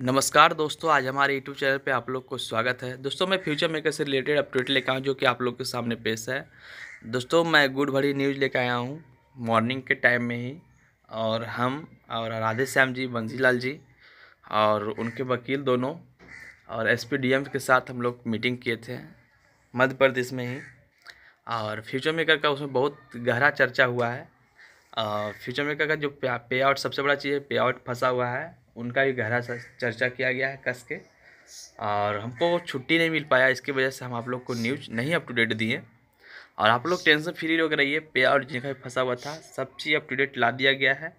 नमस्कार दोस्तों आज हमारे यूट्यूब चैनल पे आप लोग को स्वागत है दोस्तों मैं फ्यूचर मेकर से रिलेटेड अपडेट लेकर आऊँ जो कि आप लोग के सामने पेश है दोस्तों मैं गुड भरी न्यूज़ लेकर आया हूँ मॉर्निंग के टाइम में ही और हम और राधे श्याम जी बंसीलाल जी और उनके वकील दोनों और एस के साथ हम लोग मीटिंग किए थे मध्य प्रदेश में ही और फ्यूचर मेकर का उसमें बहुत गहरा चर्चा हुआ है फ्यूचर मेकर का जो पे आउट सबसे बड़ा चीज़ है पे आउट फंसा हुआ है उनका भी गहरा चर्चा किया गया है कस के और हमको छुट्टी नहीं मिल पाया इसकी वजह से हम आप लोग को न्यूज नहीं अप टू डेट दिए और आप लोग टेंशन फ्री लोग रहिए पे और जिनका भी फंसा हुआ था सब चीज़ अप टू डेट ला दिया गया है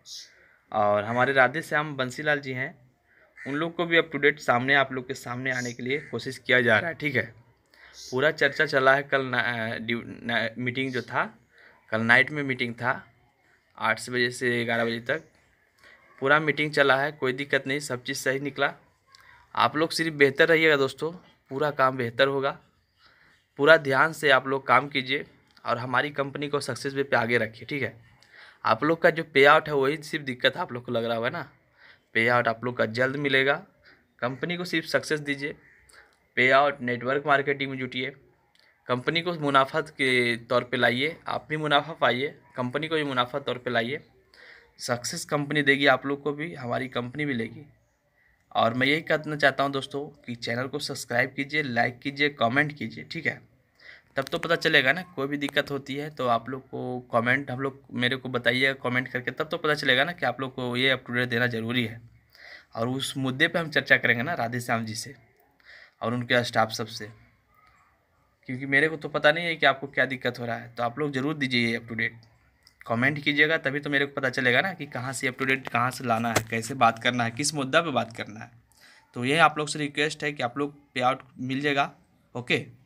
और हमारे राधे श्याम बंसीलाल जी हैं उन लोग को भी अप टू डेट सामने आप लोग के सामने आने के लिए कोशिश किया जा रहा है ठीक है पूरा चर्चा चला है कल ना, ना, मीटिंग जो था कल नाइट में मीटिंग था आठ बजे से ग्यारह बजे तक पूरा मीटिंग चला है कोई दिक्कत नहीं सब चीज़ सही निकला आप लोग सिर्फ बेहतर रहिएगा दोस्तों पूरा काम बेहतर होगा पूरा ध्यान से आप लोग काम कीजिए और हमारी कंपनी को सक्सेस वे पे आगे रखिए ठीक है आप लोग का जो पे आउट है वही सिर्फ दिक्कत आप लोग को लग रहा होगा ना पे आउट आप लोग का जल्द मिलेगा कंपनी को सिर्फ सक्सेस दीजिए पे आउट नेटवर्क मार्केटिंग में जुटिए कंपनी को मुनाफा के तौर पे लाइए आप भी मुनाफा पाइए कंपनी को भी मुनाफा तौर पे लाइए सक्सेस कंपनी देगी आप लोग को भी हमारी कंपनी भी लेगी और मैं यही कहना चाहता हूँ दोस्तों कि चैनल को सब्सक्राइब कीजिए लाइक कीजिए कमेंट कीजिए ठीक है तब तो पता चलेगा ना कोई भी दिक्कत होती है तो आप लोग को कमेंट हम लोग मेरे को बताइए कमेंट करके तब तो पता चलेगा ना कि आप लोग को ये अप देना ज़रूरी है और उस मुद्दे पर हम चर्चा करेंगे ना राधे श्याम जी से और उनके स्टाफ सब से क्योंकि मेरे को तो पता नहीं है कि आपको क्या दिक्कत हो रहा है तो आप लोग ज़रूर दीजिए ये अप कमेंट कीजिएगा तभी तो मेरे को पता चलेगा ना कि कहाँ से अप टू डेट कहाँ से लाना है कैसे बात करना है किस मुद्दा पे बात करना है तो यही आप लोग से रिक्वेस्ट है कि आप लोग पे आउट मिल जाएगा ओके